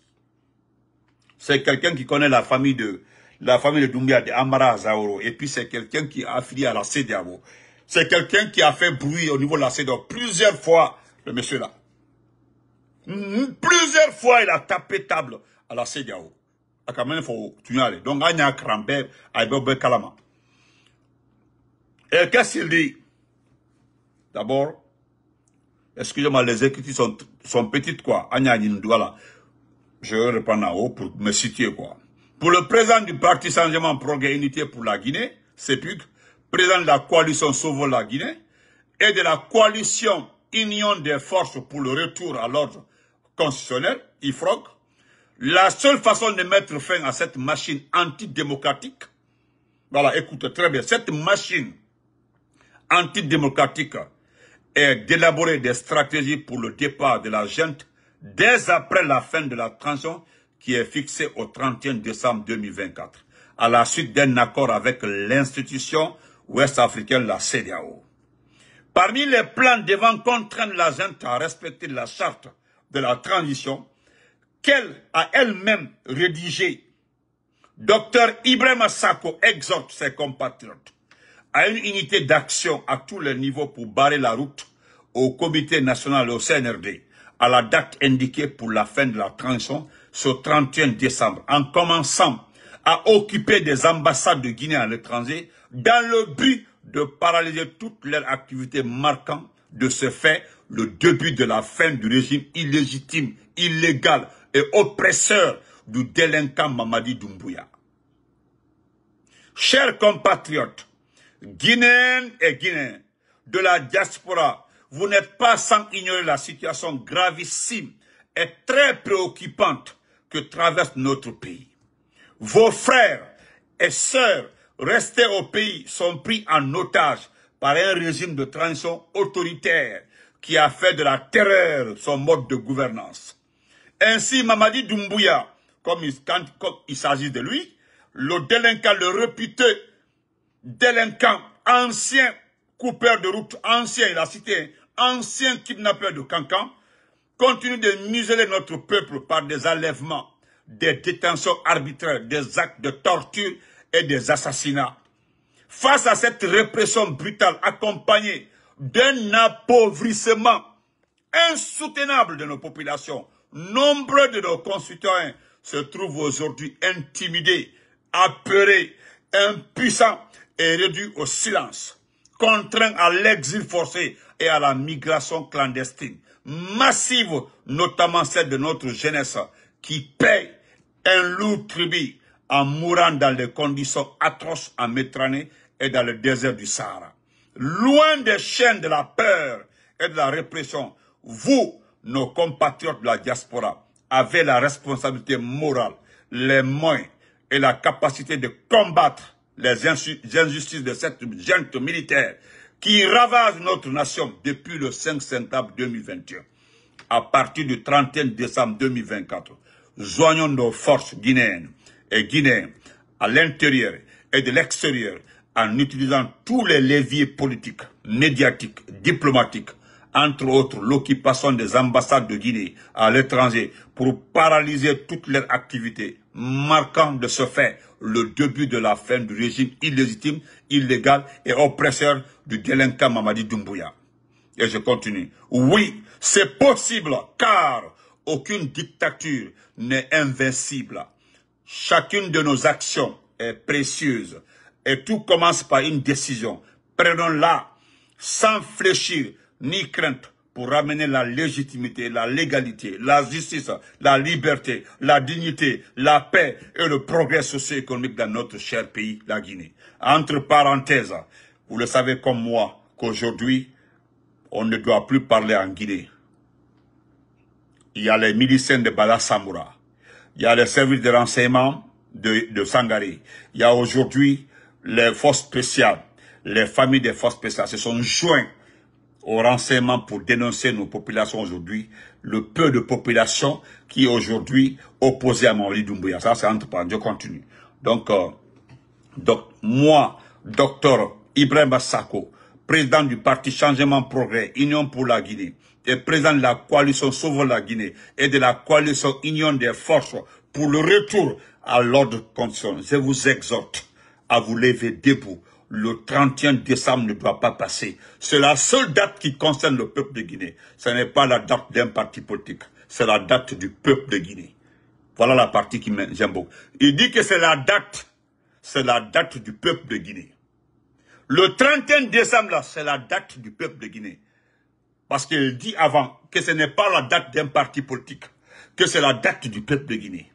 C'est quelqu'un qui connaît la famille de la famille de Doumbia, de Amara Zaoro Et puis c'est quelqu'un qui a affilié à la CDAO. C'est quelqu'un qui a fait bruit au niveau de la CDAO. Plusieurs fois, le monsieur là. Mm, plusieurs fois, il a tapé table à la CDAO. A ah, quand même, faut aller. Donc, il y a Kalama. Et qu'est-ce qu'il dit D'abord, excusez-moi, les écritures sont, sont petites, quoi. Anya Nindouala je reprends en haut pour me situer quoi. Pour le président du Parti Changement Progrès Unité pour la Guinée, CEPUC, président de la coalition Sauvons la Guinée, et de la coalition Union des forces pour le retour à l'ordre constitutionnel, Ifrog. la seule façon de mettre fin à cette machine antidémocratique, voilà, écoute très bien, cette machine antidémocratique est d'élaborer des stratégies pour le départ de la gente dès après la fin de la transition qui est fixée au 31 décembre 2024, à la suite d'un accord avec l'institution ouest-africaine, la CDAO. Parmi les plans devant contraindre la junte à respecter la charte de la transition, qu'elle a elle-même rédigée, Docteur Ibrahim Sako exhorte ses compatriotes à une unité d'action à tous les niveaux pour barrer la route au Comité national, au CNRD, à la date indiquée pour la fin de la transition, ce 31 décembre, en commençant à occuper des ambassades de Guinée à l'étranger dans le but de paralyser toutes leurs activités marquantes de ce fait le début de la fin du régime illégitime, illégal et oppresseur du délinquant Mamadi Doumbouya. Chers compatriotes, Guinéens et Guinéens de la diaspora vous n'êtes pas sans ignorer la situation gravissime et très préoccupante que traverse notre pays. Vos frères et sœurs restés au pays sont pris en otage par un régime de transition autoritaire qui a fait de la terreur son mode de gouvernance. Ainsi, Mamadi Doumbouya, comme il, s'agit de lui, le délinquant, le réputé délinquant, ancien coupeur de route, ancien, il a cité Anciens kidnappeur de Cancan, continue de museler notre peuple par des enlèvements, des détentions arbitraires, des actes de torture et des assassinats. Face à cette répression brutale accompagnée d'un appauvrissement insoutenable de nos populations, nombreux de nos concitoyens se trouvent aujourd'hui intimidés, apeurés, impuissants et réduits au silence contraints à l'exil forcé et à la migration clandestine, massive, notamment celle de notre jeunesse, qui paye un lourd tribut en mourant dans des conditions atroces en Métranée et dans le désert du Sahara. Loin des chaînes de la peur et de la répression, vous, nos compatriotes de la diaspora, avez la responsabilité morale, les moyens et la capacité de combattre les injustices de cette junte militaire qui ravage notre nation depuis le 5 septembre 2021. À partir du 31 décembre 2024, joignons nos forces guinéennes et guinéennes à l'intérieur et de l'extérieur en utilisant tous les leviers politiques, médiatiques, diplomatiques, entre autres l'occupation des ambassades de Guinée à l'étranger pour paralyser toutes leurs activités, marquant de ce fait le début de la fin du régime illégitime, illégal et oppresseur du délinquant Mamadi Doumbouya. Et je continue. Oui, c'est possible car aucune dictature n'est invincible. Chacune de nos actions est précieuse et tout commence par une décision. Prenons-la sans fléchir ni crainte pour ramener la légitimité, la légalité, la justice, la liberté, la dignité, la paix et le progrès socio-économique dans notre cher pays, la Guinée. Entre parenthèses, vous le savez comme moi qu'aujourd'hui, on ne doit plus parler en Guinée. Il y a les miliciens de Bala Samoura. Il y a les services de renseignement de, de Il y a aujourd'hui les forces spéciales. Les familles des forces spéciales se sont jointes au renseignement pour dénoncer nos populations aujourd'hui, le peu de population qui est aujourd'hui opposée à Maoli Doumbouya. Ça, c'est entreprendre. Je continue. Donc, euh, donc moi, docteur Ibrahim Bassako, président du parti Changement Progrès, Union pour la Guinée, et président de la coalition Sauve la Guinée et de la coalition Union des forces pour le retour à l'ordre constitutionnel. Je vous exhorte à vous lever debout le 31 décembre ne doit pas passer. C'est la seule date qui concerne le peuple de Guinée. Ce n'est pas la date d'un parti politique, c'est la date du peuple de Guinée. Voilà la partie qui j'aime beaucoup. Il dit que c'est la date, c'est la date du peuple de Guinée. Le 31 décembre, là, c'est la date du peuple de Guinée. Parce qu'il dit avant que ce n'est pas la date d'un parti politique, que c'est la date du peuple de Guinée.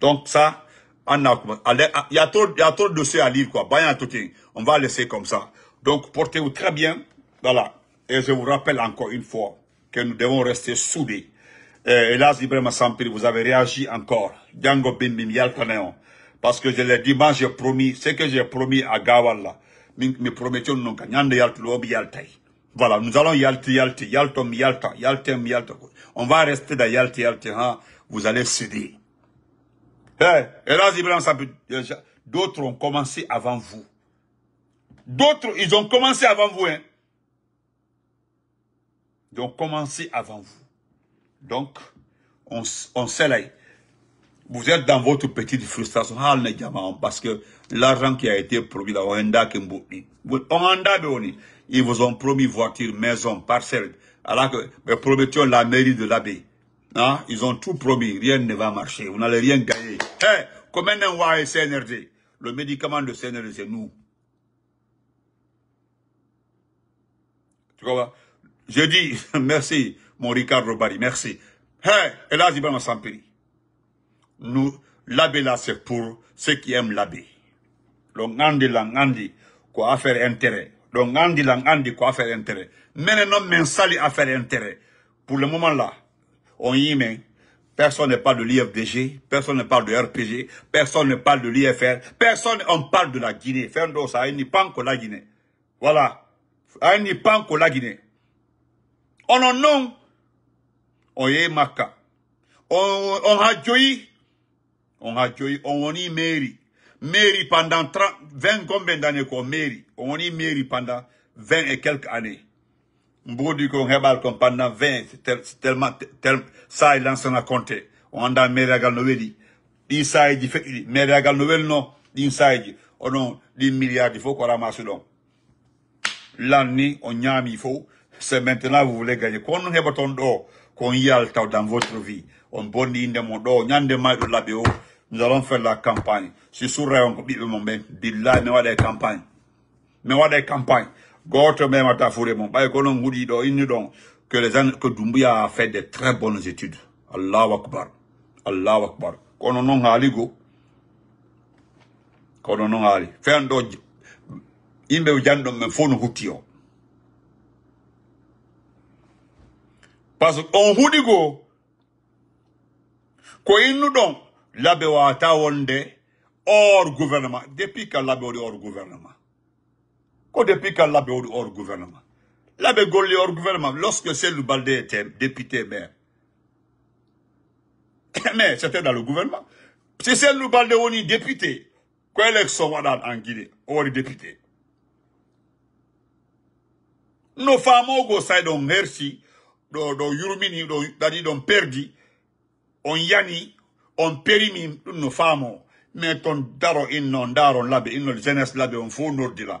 Donc ça, en ah, il y a trop, il y a trop de dossiers à lire, quoi. On va laisser comme ça. Donc, portez-vous très bien. Voilà. Et je vous rappelle encore une fois que nous devons rester soudés. Et eh, hélas, Ibrahim Sampir, vous avez réagi encore. Django Bin Parce que je l'ai dit, moi, j'ai promis, ce que j'ai promis à Gawalla. Mes promettions non Voilà, nous allons Yalti Yalti, Yaltom Yalta, Yaltem Yalta. On va rester dans Yalti Yalti, hein. Vous allez céder. Euh, d'autres ont commencé avant vous. D'autres, ils ont commencé avant vous. Hein. Ils ont commencé avant vous. Donc, on, on sait là. Vous êtes dans votre petite frustration. Ah, parce que l'argent qui a été promis, ils vous ont promis voiture, maison, parcelle. Alors que, promettions la mairie de l'abbaye. Hein? Ils ont tout promis, rien ne va marcher, vous n'allez rien gagner. Hé, Comment on va est CNRD Le médicament de CNRD, c'est nous. Tu vois Je dis, merci, mon Ricard Robari, merci. Hé, et là, Ibrahim Sampiri. Nous, l'abbé là, c'est pour ceux qui aiment l'abbé. Donc, dit là, Andy, quoi, à faire intérêt. Donc, Andy, là, dit quoi, faire intérêt. non mais à faire intérêt. Pour le moment là, on y met. Personne ne parle de l'IFDG, personne ne parle de RPG, personne ne parle de l'IFR, personne, on parle de la Guinée. Fernando, ça, n'est pas encore la Guinée. Voilà. Ça n'est pas encore la Guinée. On en nom. On y est maka. On, on a joye On a joye On y mairie. Mairie pendant 20, combien d'années qu'on mairie? On y mairie pendant 20 et quelques années. Mboudu ko heɓal kon pendant vingt tellement tel sahil lan sona compté o anda maireagal no weeli ɗi sahiji feƴƴiɗi maireagal no welno ɗin sahiji onon milliards il faut qu'on ramasse donc l'année on il faut c'est maintenant vous voulez gagner qu'on on heɓa qu'on y a dans votre vie. On bondit inde mondo, on de mal de la Nous allons faire la campagne. c'est sur on peut mon ben, dis là, mais on a des campagnes. Mais on des campagnes. Goto memata furemon. Baye kono mudi do inni donc Que les gens, que Doumbouya a fait de très bonnes études. Allahu Akbar. Allahu Akbar. Kono non ali go. Kono non ali. Fendo imbe ujando me fono hutio. Parce qu'on hudi go. Ko nous donne Labe wa ta hors gouvernement. Depuis que l'abbé hors gouvernement ko depuis quand labe est hors gouvernement L'abbé Gaulle est hors gouvernement lorsque c'est Balde était député maire. Mais c'était dans le gouvernement. C'est celle Balde on est député. Quoi élection en Guinée, hors député. Nos femmes ont ça merci, don don yurmini, don dadi don perdi, on yani, on périmi nos femmes. Mais ton daro in non daro labe, in jeunesse labe on faut nous dire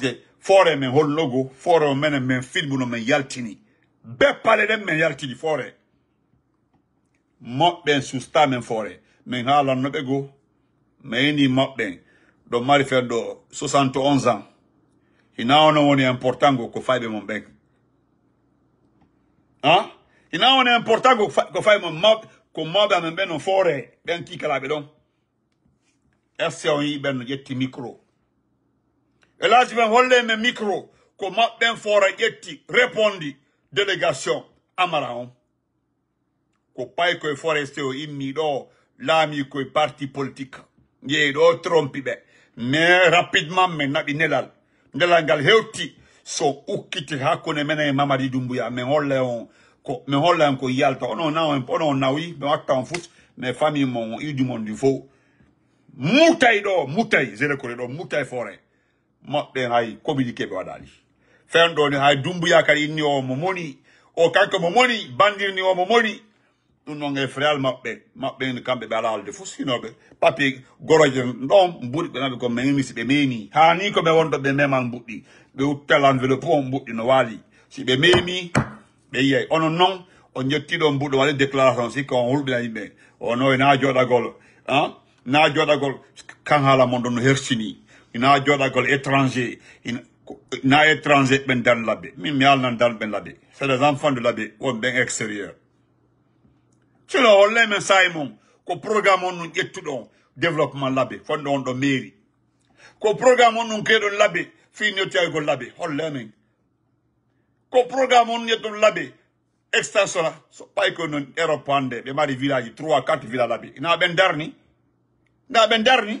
que, forêt, mais hol logo forêt, o menen min filmuno yaltini be parler ɗen min yaltini foore moɓɓen s'ousta men foore min haalannoɓe goo mi yini moɓɓen ɗo mari ferdo, 71 ans hina on woni important go ko de mon ben. Il n'a on woni important go ko mon mawɓe ko mawɓe amen ben no forêt. Ben ki ɗon est ce on y ben no micro je vais hollemen micro comment maɓɓen foora répondi délégation à ko pay koye L'ami o parti politique politiques, ils trompi trompés. mais rapidement min nelal so ukkiti hakone mene mama mamadi dumbuya on ko me holle, on ko yalta ono on on, nawi me wakta on fut mais famille mon on du mutay do mutay jere kore do mutay forêt maɓɓen hay commune keɓe waɗani fendo ni hay dumbuya kadi ni o mo moni o kanko mo moni ni o mo moni ɗum noon e frère maɓɓe maɓɓe kamɓe de alaalde be papi papier goroje ɗon be nabe ko be ɓe ha ni ko be wonɗo ɓe meman mbuɗɗi ɓe utel enveloppe on mbuɗɗi no waali si be meemi be yiyay onon non on jettiɗo mbuɗo wala déclaration sikka on hulɓina yimɓe ono e na joɗagol na joɗagol kan hala mon no hersini ina joɗagol étranger ina étranger ben dan min mi dan ben c'est des enfants de labbe ou ben extérieur de holle men ko programme on don développement on mairie ko programme on fi holle ko programme on Il extension so ɓay ko noon europe Il mari village trois quatre villages ina ben darni na ben darni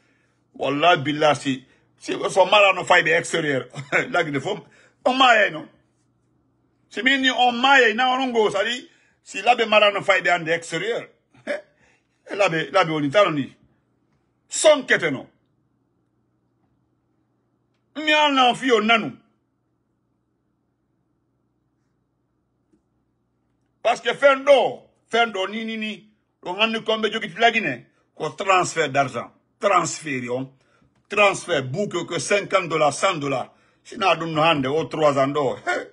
wallahi billah si si marano de extérieur on m'a non Si on ma na on s'ali si laɓe marano fayɓe ande extérieur laɓe laɓe woni on ni faire nanu Parce que parce que Fendo ni ni ni ɗo hanni ko transfert d'argent transférons, transfert boucle que 50 dollars, 100 dollars. sinon nous avons hande 3 ans d'or, et eh,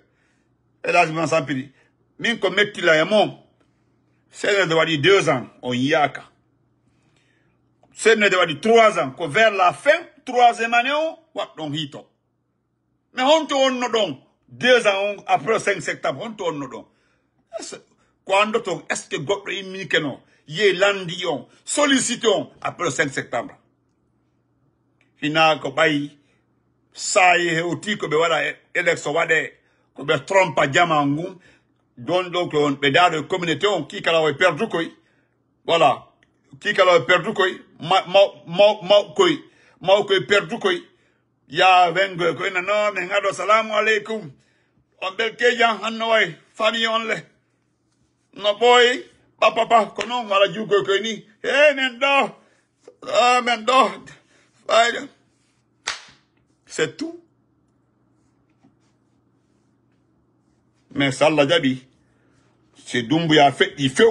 eh, là, je m'en sens plus. comme l'a c'est devoir dire 2 ans, on y a C'est devoir dire 3 ans, vers la fin, 3e année, on hit Mais on tourne donc, 2 ans après 5 septembre, on tourne donc. Quand on est-ce que Yélandion. Sollicitons après le 5 septembre. fina ko bayi sai he oti ko be wala election wade ko be trompa jamangu don donc on be de communauté on ki kala perdu koy voilà ki kala way perdu koy ma ma ma koy ma koy perdu koy ya wengo ko na no men ngado salamu alaikum on bel kejan hanno hanoy on le no boy ba papa kono ngala jugo keni e eh mendo, ah, men do c'est tout mais ça l'a jabi c'est dumbuya fait il fait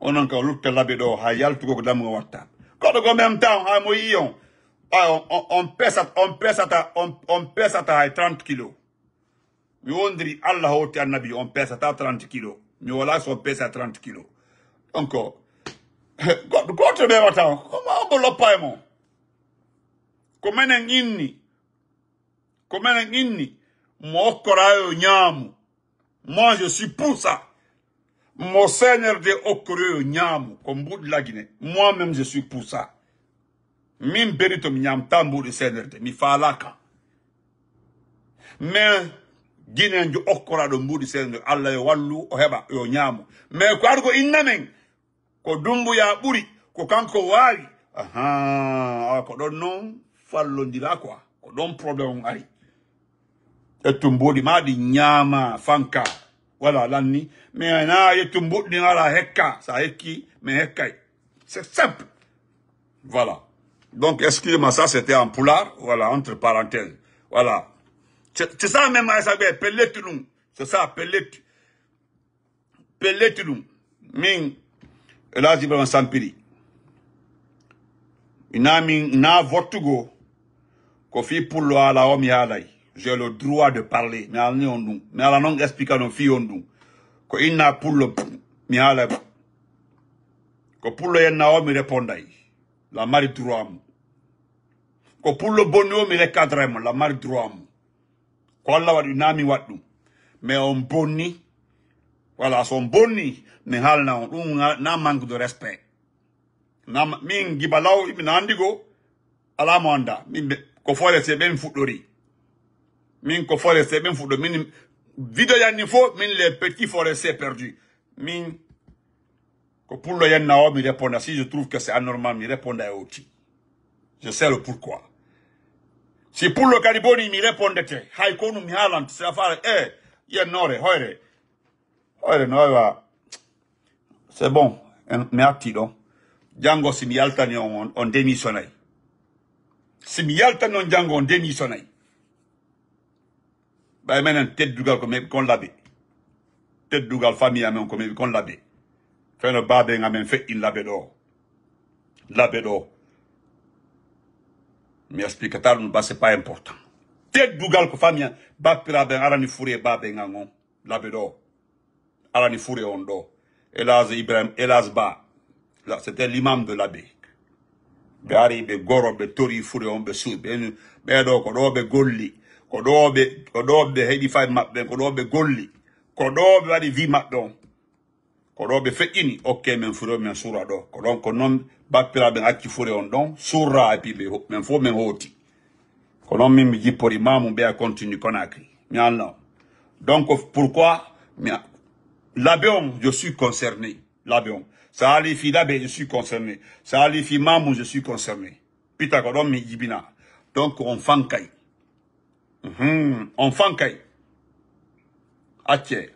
on encore lutta Hayal do ha yaltu ko dam watta ko do même temps ha ah, mo ah, on pèse on pèse ta on on pèse ta 30 kilos mi wondri allah annabi oh, on pèse ta 30 kilos voilà son pèse à 30 kilos. Encore. est-ce qu'il koma comment Comment Comment Komenen inni. Komenen Comment Moi, je suis pour ça. Mon Seigneur de Okoreo Nyam, comme bout de la Moi-même, je suis pour ça. Même berito nyam tambour de Seigneur de mi Mais guinen jo okkora ɗo di seedo allah yo wallu o heba yo mais ko argo inna men ko ya buri, ko kanko waawi aha ko non noon fallodira quoi ko don problème on ari yettu mbuɗi ma fanka wala lanni mais na yettu mbuɗɗi la hekka sa hekki mais hekkay c'est simple voilà donc excusez moi ça c'était en poulard voilà entre parenthèses voilà c'est ça même, hein, ça ça, pellet C'est ça, pellet. Pellet nous. Min, là, Ina min, ça. Kofi pour loi la homme J'ai le droit de parler. Mais ça. on Mais la non explique à nos filles on nous. pour le, mi C'est pour le na homme La mari droit. Ko pour le bonheur mi C'est la mari droit ko allah nami mais on bonni voilà son on bonni min halna on ɗum na manque de respect na min gibalaw min anndigo alaa mo min ben ben ko min ko min video yanni min les petits forestiers perdus min ko pullo yanna mi si je trouve que c'est anormal mi à je sais le pourquoi si Pullo karibuni mirepondete haikonu mihalan faire. eh ye nore hoire hoire noiva c'est bon mi attiɗo Django, simi yaltani on on démissionnayi simi yaltani on jango on démissionnayi ɓay menen d'ougal ko meɓi kon laɓe d'ougal famille amen ko meɓi kon laɓe feno babe amen il laɓe ɗo laɓe d'or mais explicatar nu ba c'est pas important tête dougal ko famien ba ben arani fure bah, ben ga ben, on laabe ɗo arani fure on ɗo hélas ibrahim elaz ba c'était l'imam de l'abbé ɓe ben, ari ben, goro tori fure on ben be do ko do be golli ko ɗo ɓe ko ɗo ɓe heeɗi fay maɓɓe ko do be golli ko do be vi koɗoɓe feƴƴini okke min furo men sura ɗo ko ɗon ko noon bappiraɓe ben hakki fure on ɗon surra apiɓe min fof min hooti ko noon min mi jippori mamu mbiya continue conakry mi anna donc pourquoi mi labé je suis concerné labé ça sa ali fi labe je suis concerné sa ali fi mamu je suis concerné pita ko mi jibina donc on fankai mm -hmm. on fankai acce